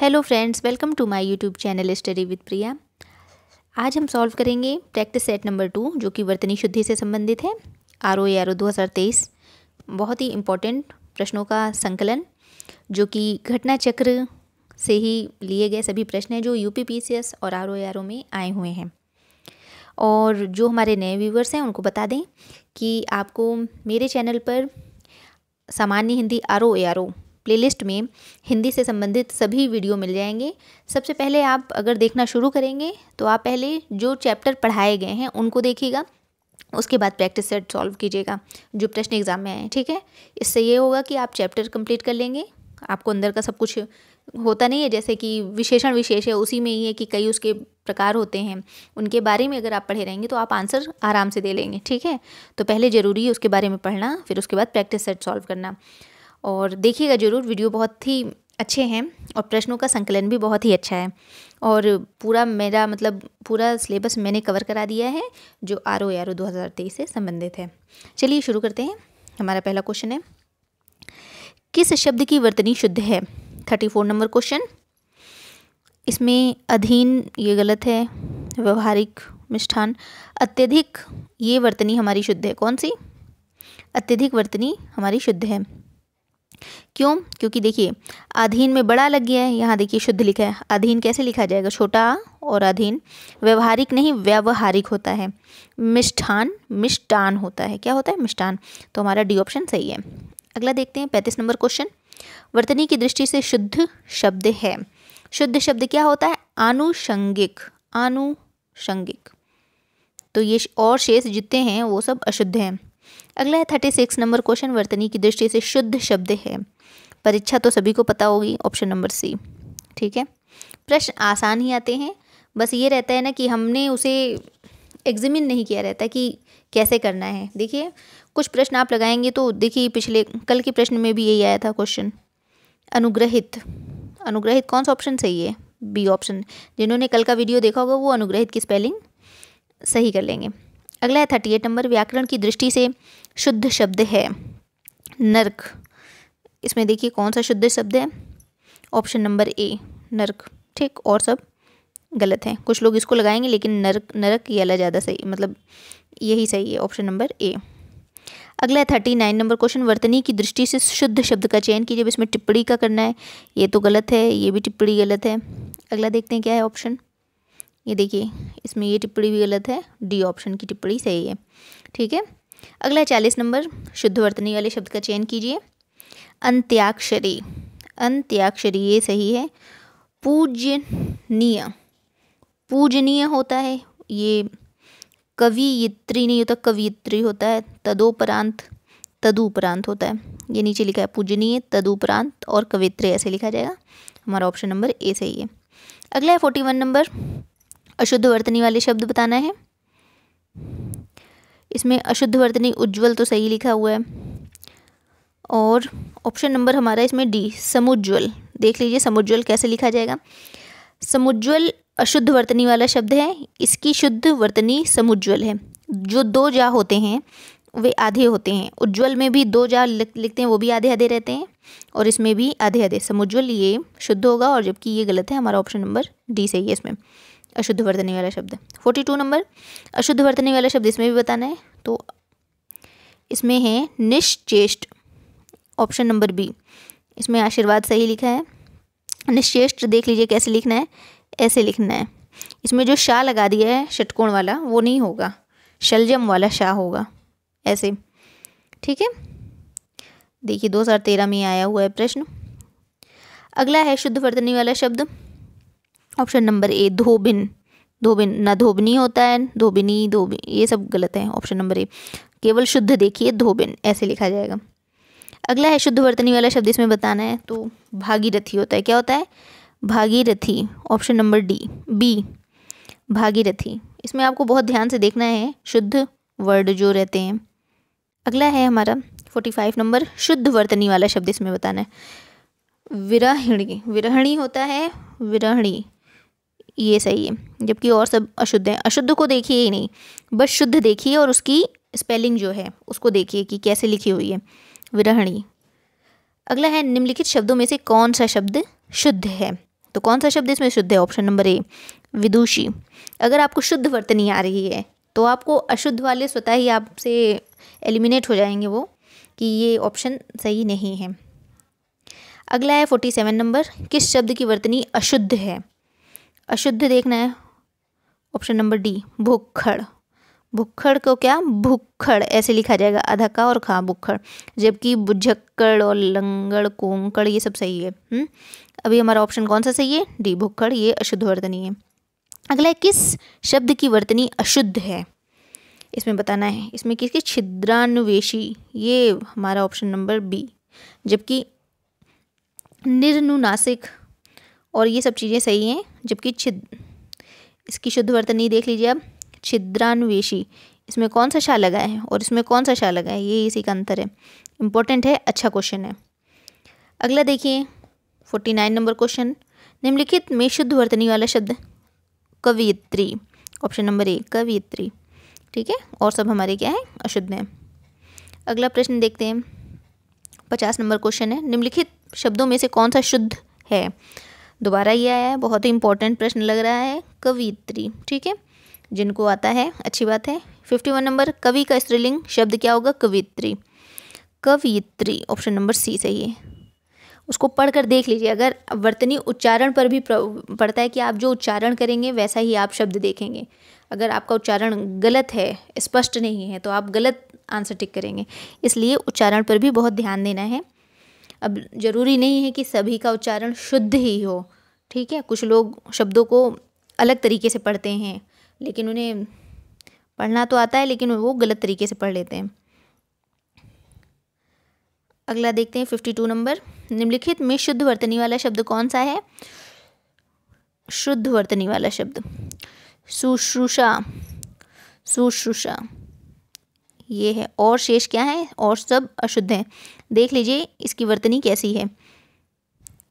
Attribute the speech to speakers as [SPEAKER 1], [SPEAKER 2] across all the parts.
[SPEAKER 1] Hello friends welcome to my YouTube channel study with Priya आज हम solve करेंगे practice set number two जो कि वर्तनी शुद्धि से संबंधित है आर ओ आर ओ दो बहुत ही इम्पोर्टेंट प्रश्नों का संकलन जो कि घटना चक्र से ही लिए गए सभी प्रश्न हैं जो यू पी और आर ओ आर ओ में आए हुए हैं और जो हमारे नए व्यूवर्स हैं उनको बता दें कि आपको मेरे चैनल पर सामान्य Hindi R O R O playlist में हिंदी से संबंधित सभी वीडियो मिल जाएंगे सबसे पहले आप अगर देखना शुरू करेंगे तो आप पहले जो चैप्टर पढ़ाए गए हैं उनको देखिएगा उसके बाद प्रैक्टिस सेट सॉल्व कीजिएगा जो प्रश्न एग्ज़ाम में आए हैं ठीक है इससे ये होगा कि आप चैप्टर कंप्लीट कर लेंगे आपको अंदर का सब कुछ होता नहीं है जैसे कि विशेषण विशेष है उसी में ही है कि कई उसके प्रकार होते हैं उनके बारे में अगर आप पढ़े रहेंगे तो आप आंसर आराम से दे लेंगे ठीक है तो पहले ज़रूरी है उसके बारे में पढ़ना फिर उसके बाद प्रैक्टिस सेट सॉल्व करना और देखिएगा ज़रूर वीडियो बहुत ही अच्छे हैं और प्रश्नों का संकलन भी बहुत ही अच्छा है और पूरा मेरा मतलब पूरा सिलेबस मैंने कवर करा दिया है जो आर ओ आर ओ दो हज़ार तेईस से संबंधित है चलिए शुरू करते हैं हमारा पहला क्वेश्चन है किस शब्द की वर्तनी शुद्ध है थर्टी फोर नंबर क्वेश्चन इसमें अधीन ये गलत है व्यवहारिक मिष्ठान अत्यधिक ये वर्तनी हमारी शुद्ध है कौन सी अत्यधिक वर्तनी हमारी शुद्ध है क्यों क्योंकि देखिए अधीन में बड़ा लग गया है यहाँ देखिए शुद्ध लिखा है अधीन कैसे लिखा जाएगा छोटा और अधीन व्यवहारिक नहीं व्यावहारिक होता है मिष्ठान मिष्टान होता है क्या होता है मिष्टान तो हमारा डी ऑप्शन सही है अगला देखते हैं पैंतीस नंबर क्वेश्चन वर्तनी की दृष्टि से शुद्ध शब्द है शुद्ध शब्द क्या होता है आनुषंगिक आनुषंगिक तो ये और शेष जितने हैं वो सब अशुद्ध हैं अगला है थर्टी सिक्स नंबर क्वेश्चन वर्तनी की दृष्टि से शुद्ध शब्द है परीक्षा तो सभी को पता होगी ऑप्शन नंबर सी ठीक है प्रश्न आसान ही आते हैं बस ये रहता है ना कि हमने उसे एग्जामिन नहीं किया रहता कि कैसे करना है देखिए कुछ प्रश्न आप लगाएंगे तो देखिए पिछले कल के प्रश्न में भी यही आया था क्वेश्चन अनुग्रहित अनुग्रहित कौन सा ऑप्शन सही है बी ऑप्शन जिन्होंने कल का वीडियो देखा होगा वो अनुग्रहित की स्पेलिंग सही कर लेंगे अगला है थर्टी एट नंबर व्याकरण की दृष्टि से शुद्ध शब्द है नर्क इसमें देखिए कौन सा शुद्ध शब्द है ऑप्शन नंबर ए नर्क ठीक और सब गलत हैं कुछ लोग इसको लगाएंगे लेकिन नर्क नरक ये अला ज़्यादा सही मतलब यही सही है ऑप्शन नंबर ए अगला है थर्टी नाइन नंबर क्वेश्चन वर्तनी की दृष्टि से शुद्ध शब्द का चयन कीजिए इसमें टिप्पणी का करना है ये तो गलत है ये भी टिप्पणी गलत है अगला देखते हैं क्या है ऑप्शन ये देखिए इसमें ये टिप्पणी भी गलत है डी ऑप्शन की टिप्पणी सही है ठीक है अगला चालीस नंबर शुद्ध वर्तनी वाले शब्द का चयन कीजिए अंत्याक्षरी अंत्याक्षरी ये सही है पूजनीय पूजनीय होता है ये कवियत्री नहीं होता कवियत्री होता है तदोपरांत तदुपरांत होता है ये नीचे लिखा है पूजनीय तदुपरांत और कवित्री ऐसे लिखा जाएगा हमारा ऑप्शन नंबर ए सही है अगला है फोर्टी वन नंबर अशुद्ध वर्तनी वाले शब्द बताना है इसमें अशुद्ध वर्तनी उज्जवल तो सही लिखा हुआ है और ऑप्शन नंबर हमारा इसमें डी समुज्वल देख लीजिए समुज्वल कैसे लिखा जाएगा समुज्वल अशुद्ध वर्तनी वाला शब्द है इसकी शुद्ध वर्तनी समुज्वल है जो दो जा होते हैं वे आधे होते हैं उज्जवल में भी दो जा लिखते हैं वो भी आधे आधे रहते हैं और इसमें भी आधे आधे समुज्वल ये शुद्ध होगा और जबकि ये गलत है हमारा ऑप्शन नंबर डी सही है इसमें अशुद्ध वर्तनी वाला शब्द फोर्टी टू नंबर अशुद्ध वर्तनी वाला शब्द इसमें भी बताना है तो इसमें है निश्चेष्ट ऑप्शन नंबर बी इसमें आशीर्वाद सही लिखा है निश्चेष्ट देख लीजिए कैसे लिखना है ऐसे लिखना है इसमें जो शाह लगा दिया है षटकोण वाला वो नहीं होगा शलजम वाला शाह होगा ऐसे ठीक है देखिए दो हज़ार तेरह में आया हुआ है प्रश्न अगला है शुद्ध वर्तनी वाला शब्द ऑप्शन नंबर ए धोबिन धोबिन ना धोबनी होता है धोबिनी धोबी ये सब गलत है ऑप्शन नंबर ए केवल शुद्ध देखिए धोबिन ऐसे लिखा जाएगा अगला है शुद्ध वर्तनी वाला शब्द इसमें बताना है तो भागीरथी होता है क्या होता है Bhagirathi option number D B Bhagirathi इसमें आपको बहुत ध्यान से देखना है शुद्ध वर्ड जो रहते हैं अगला है हमारा फोर्टी फाइव नंबर शुद्ध वर्तनी वाला शब्द इसमें बताना है विरहिणी विरहिणी होता है विरहणी ये सही है जबकि और सब अशुद्ध हैं अशुद्ध को देखिए ही नहीं बस शुद्ध देखिए और उसकी स्पेलिंग जो है उसको देखिए कि कैसे लिखी हुई है विरहणी अगला है निम्नलिखित शब्दों में से कौन सा शब्द शुद्ध है तो कौन सा शब्द इसमें शुद्ध है ऑप्शन नंबर ए विदुषी अगर आपको शुद्ध वर्तनी आ रही है तो आपको अशुद्ध वाले स्वतः ही आपसे एलिमिनेट हो जाएंगे वो कि ये ऑप्शन सही नहीं है अगला है फोर्टी सेवन नंबर किस शब्द की वर्तनी अशुद्ध है अशुद्ध देखना है ऑप्शन नंबर डी भुखड़ भुखड़ को क्या भुखड़ ऐसे लिखा जाएगा अधका और खा भुखड़ जबकि बुझक्कड़ और लंगड़ कोंकड़ ये सब सही है हुँ? हम्म? अभी हमारा ऑप्शन कौन सा सही है डी भुखड़ ये अशुद्ध वर्तनी है अगला है किस शब्द की वर्तनी अशुद्ध है इसमें बताना है इसमें किसके छिद्रानुवेशी ये हमारा ऑप्शन नंबर बी जबकि निर्नुनासिक और ये सब चीज़ें सही हैं जबकि छिद इसकी शुद्ध वर्तनी देख लीजिए अब छिद्रान्वेषी इसमें कौन सा शाह लगा है और इसमें कौन सा शाह लगा है ये इसी का अंतर है इम्पोर्टेंट है अच्छा क्वेश्चन है अगला देखिए फोर्टी नाइन नंबर क्वेश्चन निम्नलिखित में शुद्ध वर्तनी वाला शब्द कवियत्री ऑप्शन नंबर ए कवियत्री ठीक है और सब हमारे क्या है अशुद्ध हैं अगला प्रश्न देखते हैं पचास नंबर क्वेश्चन है निम्नलिखित शब्दों में से कौन सा शुद्ध है दोबारा ये आया है बहुत ही इंपॉर्टेंट प्रश्न लग रहा है कवित्री ठीक है जिनको आता है अच्छी बात है फिफ्टी वन नंबर कवि का स्त्रीलिंग शब्द क्या होगा कवित्री कवित्री ऑप्शन नंबर सी सही है उसको पढ़कर देख लीजिए अगर वर्तनी उच्चारण पर भी पड़ता है कि आप जो उच्चारण करेंगे वैसा ही आप शब्द देखेंगे अगर आपका उच्चारण गलत है स्पष्ट नहीं है तो आप गलत आंसर टिक करेंगे इसलिए उच्चारण पर भी बहुत ध्यान देना है अब ज़रूरी नहीं है कि सभी का उच्चारण शुद्ध ही हो ठीक है कुछ लोग शब्दों को अलग तरीके से पढ़ते हैं लेकिन उन्हें पढ़ना तो आता है लेकिन वो गलत तरीके से पढ़ लेते हैं अगला देखते हैं फिफ्टी टू नंबर निम्नलिखित में शुद्ध वर्तनी वाला शब्द कौन सा है शुद्ध वर्तनी वाला शब्द सुश्रूषा सुश्रूषा ये है और शेष क्या है और सब अशुद्ध है देख लीजिए इसकी वर्तनी कैसी है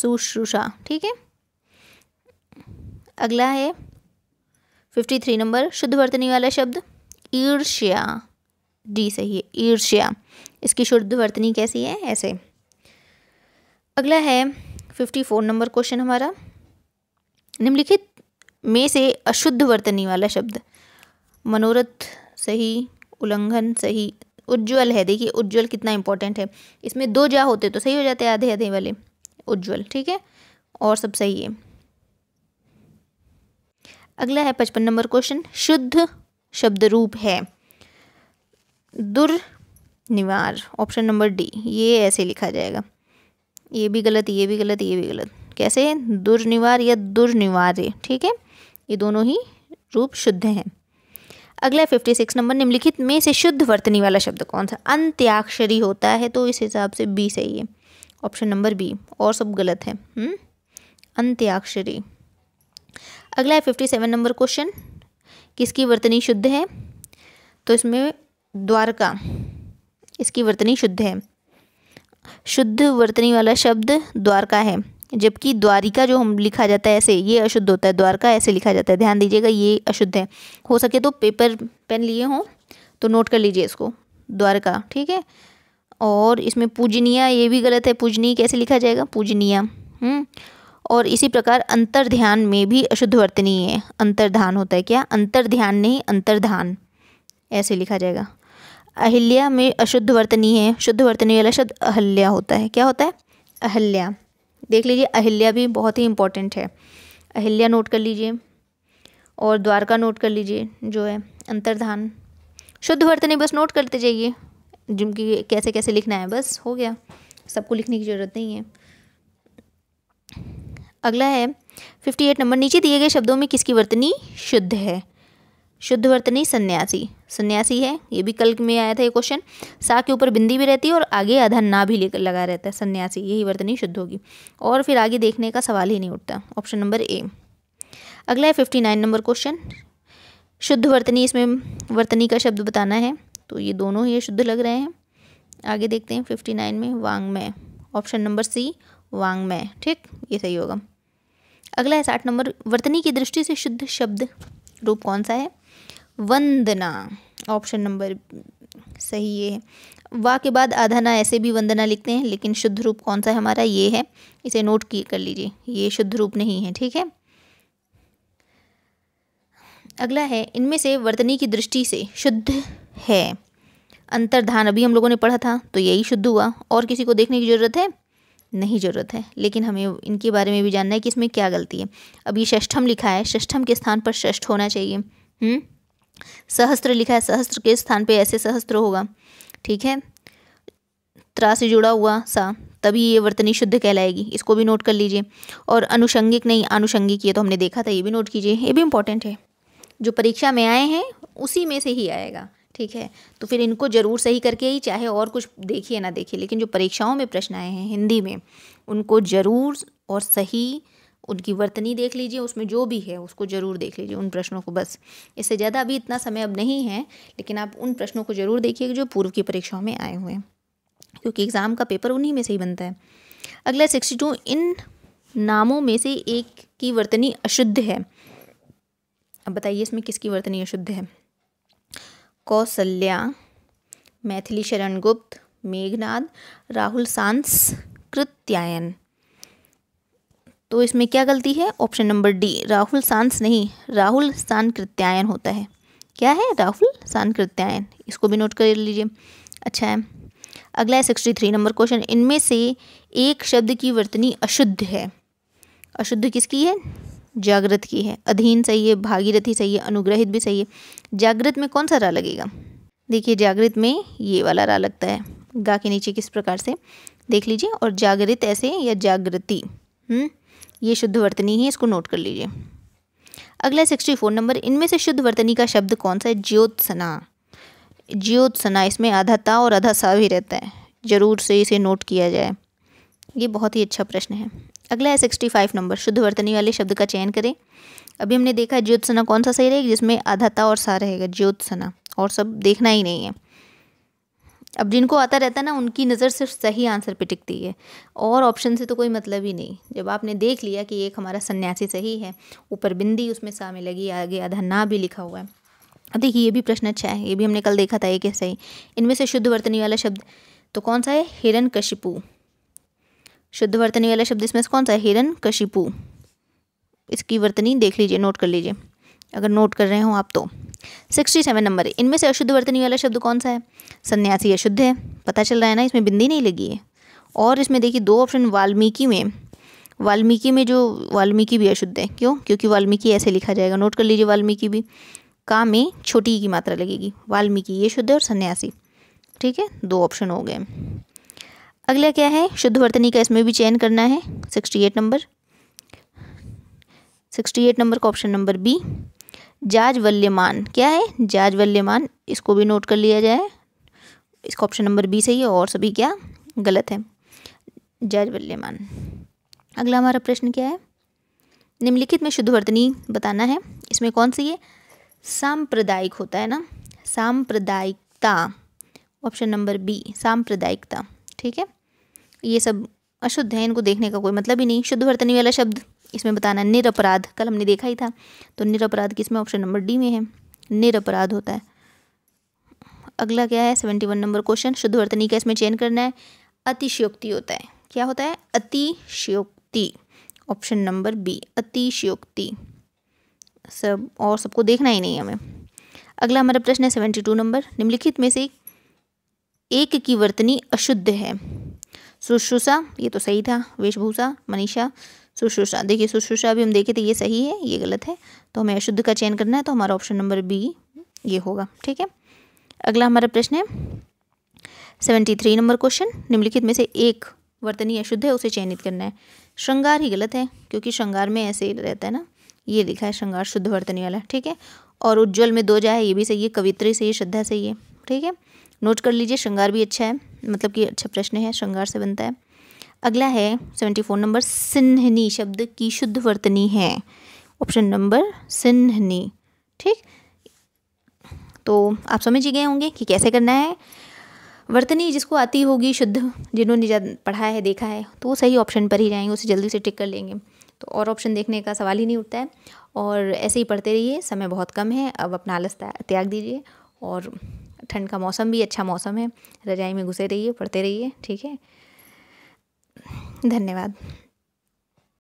[SPEAKER 1] सुश्रूषा ठीक है अगला है फिफ्टी थ्री नंबर शुद्ध वर्तनी वाला शब्द ईर्ष्या डी सही है ईर्ष्या इसकी शुद्ध वर्तनी कैसी है ऐसे अगला है फिफ्टी फोर नंबर क्वेश्चन हमारा निम्नलिखित में से अशुद्ध वर्तनी वाला शब्द मनोरथ सही उल्लंघन सही उज्ज्वल है देखिए उज्ज्वल कितना इंपॉर्टेंट है इसमें दो जा होते तो सही हो जाते आधे आधे वाले उज्ज्वल ठीक है और सब सही है अगला है पचपन नंबर क्वेश्चन शुद्ध शब्द रूप है दुर्निवार ऑप्शन नंबर डी ये ऐसे लिखा जाएगा ये भी गलत ये भी गलत ये भी गलत कैसे दुर्निवार या दुर्निवार्य ठीक है ये दोनों ही रूप शुद्ध हैं अगला फिफ्टी सिक्स नंबर निम्नलिखित में से शुद्ध वर्तनी वाला शब्द कौन सा अंत्याक्षरी होता है तो इस हिसाब से बी सही है ऑप्शन नंबर बी और सब गलत है हम्म? अंत्याक्षरी अगला है फिफ्टी सेवन नंबर क्वेश्चन किसकी वर्तनी शुद्ध है तो इसमें द्वारका इसकी वर्तनी शुद्ध है शुद्ध वर्तनी वाला शब्द द्वारका है जबकि द्वारिका जो हम लिखा जाता है ऐसे ये अशुद्ध होता है द्वारका ऐसे लिखा जाता है ध्यान दीजिएगा ये अशुद्ध है हो सके तो पेपर पेन लिए हों तो नोट कर लीजिए इसको द्वारका ठीक है और इसमें पूजनिया ये भी गलत है पूजनीय कैसे लिखा जाएगा पूजनिया हम्म? और इसी प्रकार अंतर ध्यान में भी अशुद्ध वर्तनीय है अंतर्धान होता है क्या अंतर ध्यान नहीं अंतर्धान ऐसे लिखा जाएगा अहिल्या में अशुद्ध वर्तनीय है शुद्ध वर्तनीय वाला शब्द अहल्या होता है क्या होता है अहल्या देख लीजिए अहिल्या भी बहुत ही इम्पोर्टेंट है अहिल्या नोट कर लीजिए और द्वारका नोट कर लीजिए जो है अंतर्धान शुद्ध वर्तनी बस नोट करते जाइए जिनकी कैसे कैसे लिखना है बस हो गया सबको लिखने की ज़रूरत नहीं है अगला है फिफ्टी एट नंबर नीचे दिए गए शब्दों में किसकी वर्तनी शुद्ध है शुद्धवर्तनी सन्यासी सन्यासी है ये भी कल में आया था ये क्वेश्चन सा के ऊपर बिंदी भी रहती है और आगे आधा ना भी लगा रहता है सन्यासी यही वर्तनी शुद्ध होगी और फिर आगे देखने का सवाल ही नहीं उठता ऑप्शन नंबर ए अगला है फिफ्टी नाइन नंबर क्वेश्चन शुद्ध वर्तनी इसमें वर्तनी का शब्द बताना है तो ये दोनों ही शुद्ध लग रहे हैं आगे देखते हैं फिफ्टी नाइन में वांगमय ऑप्शन नंबर सी वांगमय ठीक ये सही होगा अगला है साठ नंबर वर्तनी की दृष्टि से शुद्ध शब्द रूप कौन सा है वंदना ऑप्शन नंबर सही ये है वा के बाद आधा ना ऐसे भी वंदना लिखते हैं लेकिन शुद्ध रूप कौन सा है हमारा ये है इसे नोट की कर लीजिए ये शुद्ध रूप नहीं है ठीक है अगला है इनमें से वर्तनी की दृष्टि से शुद्ध है अंतर्धान अभी हम लोगों ने पढ़ा था तो यही शुद्ध हुआ और किसी को देखने की ज़रूरत है नहीं ज़रूरत है लेकिन हमें इनके बारे में भी जानना है कि इसमें क्या गलती है अब ये षष्ठम लिखा है षष्ठम के स्थान पर षष्ठ होना चाहिए हम्म सहस्त्र लिखा है सहस्त्र के स्थान पे ऐसे सहस्त्र होगा ठीक है त्रा से जुड़ा हुआ सा तभी ये वर्तनी शुद्ध कहलाएगी इसको भी नोट कर लीजिए और अनुषंगिक नहीं आनुषंगिक ये तो हमने देखा था ये भी नोट कीजिए ये भी इम्पोर्टेंट है जो परीक्षा में आए हैं उसी में से ही आएगा ठीक है तो फिर इनको ज़रूर सही करके ही चाहे और कुछ देखिए ना देखिए लेकिन जो परीक्षाओं में प्रश्न आए हैं हिंदी में उनको ज़रूर और सही उनकी वर्तनी देख लीजिए उसमें जो भी है उसको ज़रूर देख लीजिए उन प्रश्नों को बस इससे ज़्यादा अभी इतना समय अब नहीं है लेकिन आप उन प्रश्नों को ज़रूर देखिए जो पूर्व की परीक्षाओं में आए हुए हैं क्योंकि एग्ज़ाम का पेपर उन्हीं में से ही बनता है अगला सिक्सटी टू इन नामों में से एक की वर्तनी अशुद्ध है अब बताइए इसमें किसकी वर्तनी अशुद्ध है कौशल्या मैथिली शरण गुप्त मेघनाद राहुल सांस कृत्यायन तो इसमें क्या गलती है ऑप्शन नंबर डी राहुल सांस नहीं राहुल कृत्यायन होता है क्या है राहुल कृत्यायन इसको भी नोट कर लीजिए अच्छा है अगला है सिक्सटी थ्री नंबर क्वेश्चन इनमें से एक शब्द की वर्तनी अशुद्ध है अशुद्ध किसकी है जागृत की है अधीन सही है भागीरथी सही है अनुग्रहित भी सही है जागृत में कौन सा रा लगेगा देखिए जागृत में ये वाला रा लगता है गा के नीचे किस प्रकार से देख लीजिए और जागृत ऐसे या जागृति हम्म ये शुद्ध वर्तनी है इसको नोट कर लीजिए अगला सिक्सटी फोर नंबर इनमें से शुद्ध वर्तनी का शब्द कौन सा है ज्योत्सना ज्योत्सना इसमें आधा ता और आधा सा भी रहता है ज़रूर से इसे नोट किया जाए ये बहुत ही अच्छा प्रश्न है अगला है सिक्सटी फाइव नंबर शुद्ध वर्तनी वाले शब्द का चयन करें अभी हमने देखा है ज्योत्सना कौन सा सही रहेगा जिसमें आधा ता और सा रहेगा ज्योत्सना और सब देखना ही नहीं है अब जिनको आता रहता है ना उनकी नज़र सिर्फ सही आंसर पे टिकती है और ऑप्शन से तो कोई मतलब ही नहीं जब आपने देख लिया कि एक हमारा सन्यासी सही है ऊपर बिंदी उसमें सा में लगी आगे आधा ना भी लिखा हुआ है अब देखिए ये भी प्रश्न अच्छा है ये भी हमने कल देखा था एक है सही इनमें से शुद्ध वर्तनी वाला शब्द तो कौन सा है हिरन कशिपू शुद्ध वर्तनी वाला शब्द इसमें से कौन सा है हिरन कशिपू इसकी वर्तनी देख लीजिए नोट कर लीजिए अगर नोट कर रहे हो आप तो सिक्सटी सेवन नंबर इनमें से अशुद्ध वर्तनी वाला शब्द कौन सा है सन्यासी अशुद्ध है पता चल रहा है ना इसमें बिंदी नहीं लगी है और इसमें देखिए दो ऑप्शन वाल्मीकि में वाल्मीकि में जो वाल्मीकि भी अशुद्ध है क्यों क्योंकि वाल्मीकि ऐसे लिखा जाएगा नोट कर लीजिए वाल्मीकि भी का में छोटी की मात्रा लगेगी वाल्मीकि ये शुद्ध और सन्यासी ठीक है दो ऑप्शन हो गए अगला क्या है शुद्ध वर्तनी का इसमें भी चयन करना है sixty eight number sixty eight number का ऑप्शन नंबर बी जाज वल्यमान क्या है जाज वल्यमान इसको भी नोट कर लिया जाए इसका ऑप्शन नंबर बी सही है और सभी क्या गलत है जाज वल्यमान अगला हमारा प्रश्न क्या है निम्नलिखित में शुद्ध वर्तनी बताना है इसमें कौन सी है सांप्रदायिक होता है ना सांप्रदायिकता ऑप्शन नंबर बी सांप्रदायिकता ठीक है ये सब अशुद्ध है इनको देखने का कोई मतलब ही नहीं शुद्ध वर्तनी वाला शब्द इसमें बताना निरअपराध कल हमने देखा ही था तो निरअपराध किस में ऑप्शन नंबर डी में है निरअपराध होता है अगला क्या है सेवेंटी वन नंबर क्वेश्चन शुद्ध वर्तनी का इसमें चयन करना है अतिशयोक्ति होता है क्या होता है अतिशयोक्ति ऑप्शन नंबर बी अतिशयोक्ति सब और सबको देखना ही नहीं हमें अगला हमारा प्रश्न है सेवेंटी टू नंबर निम्नलिखित में से एक की वर्तनी अशुद्ध है सुश्रूषा ये तो सही था वेशभूषा मनीषा सुश्रूषा देखिए सुश्रूषा अभी हम देखे थे ये सही है ये गलत है तो हमें अशुद्ध का चयन करना है तो हमारा ऑप्शन नंबर बी ये होगा ठीक है अगला हमारा प्रश्न है सेवेंटी थ्री नंबर क्वेश्चन निम्नलिखित में से एक वर्तनीय अशुद्ध है उसे चयनित करना है श्रृंगार ही गलत है क्योंकि श्रृंगार में ऐसे ही रहता है ना ये लिखा है श्रृंगार शुद्ध वर्तनी वाला ठीक है और उज्जवल में दो जाए ये भी सही है कवित्री सही है श्रद्धा सही है ठीक है नोट कर लीजिए श्रृंगार भी अच्छा है मतलब कि अच्छा प्रश्न है श्रृंगार से बनता है अगला है सेवेंटी फोर नंबर सिन्हनी शब्द की शुद्ध वर्तनी है ऑप्शन नंबर सिन्हनी ठीक तो आप समझ ही गए होंगे कि कैसे करना है वर्तनी जिसको आती होगी शुद्ध जिन्होंने पढ़ा है देखा है तो वो सही ऑप्शन पर ही जाएंगे उसे जल्दी से टिक कर लेंगे तो और ऑप्शन देखने का सवाल ही नहीं उठता है और ऐसे ही पढ़ते रहिए समय बहुत कम है अब अपना आलस त्याग दीजिए और ठंड का मौसम भी अच्छा मौसम है रजाई में घुसे रहिए पढ़ते रहिए ठीक है धन्यवाद